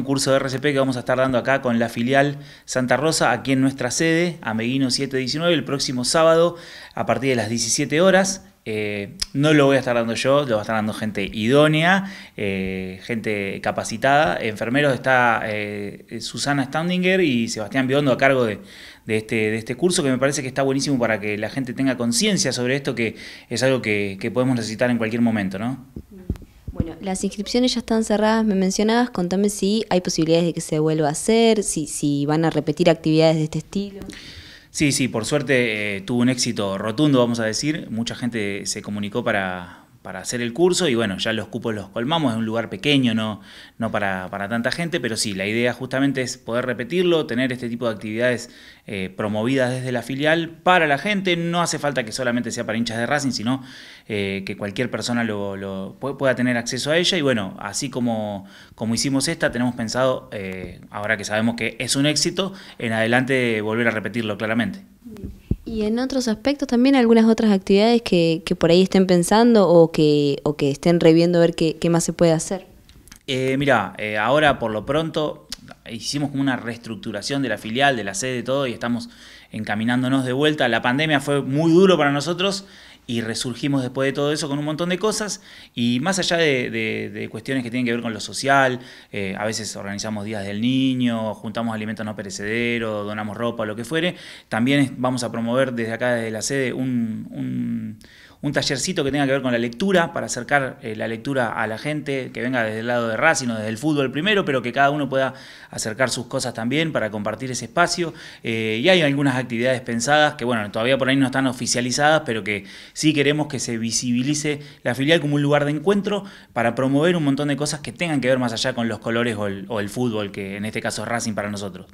Un curso de RCP que vamos a estar dando acá con la filial Santa Rosa, aquí en nuestra sede, a Ameguino 719, el próximo sábado a partir de las 17 horas. Eh, no lo voy a estar dando yo, lo va a estar dando gente idónea, eh, gente capacitada. Enfermeros está eh, Susana Standinger y Sebastián Biondo a cargo este, de, este, curso, que me parece que está buenísimo para que la gente tenga conciencia sobre esto, que es algo que, que podemos necesitar en cualquier momento, ¿no? las inscripciones ya están cerradas, me mencionabas, contame si hay posibilidades de que se vuelva a hacer, si, si van a repetir actividades de este estilo. Sí, sí, por suerte eh, tuvo un éxito rotundo, vamos a decir. Mucha gente se comunicó para, para hacer el curso y bueno, ya los cupos los colmamos, es un lugar pequeño, no, no para, para tanta gente, pero sí, la idea justamente es poder repetirlo, tener este tipo de actividades eh, promovidas desde la filial para la gente, no hace falta que solamente sea para hinchas de Racing, sino eh, que cualquier persona lo, pueda tener acceso a ella y bueno, así como, como hicimos esta, tenemos pensado, eh, ahora que sabemos que es un éxito, en adelante volver a repetirlo claramente. Y en otros aspectos también algunas otras actividades que, por ahí estén pensando o que, que estén reviendo a ver qué, más se puede hacer. Eh, mira, eh, ahora por lo pronto hicimos como una reestructuración de la filial, de la sede, de todo, y estamos encaminándonos de vuelta. La pandemia fue muy duro para nosotros y resurgimos después de todo eso con un montón de cosas y más allá de, de, cuestiones que tienen que ver con lo social, eh, a veces organizamos días del niño, juntamos alimentos no perecederos, donamos ropa, lo que fuere, también vamos a promover desde acá, desde la sede, un un tallercito que tenga que ver con la lectura, para acercar eh, la lectura a la gente, que venga desde el lado de Racing o desde el fútbol primero, pero que cada uno pueda acercar sus cosas también para compartir ese espacio. Eh, y hay algunas actividades pensadas que, bueno, todavía por ahí no están oficializadas, pero que sí queremos que se visibilice la filial como un lugar de encuentro para promover un montón de cosas que tengan que ver más allá con los colores o el, o el fútbol, que en este caso es Racing para nosotros.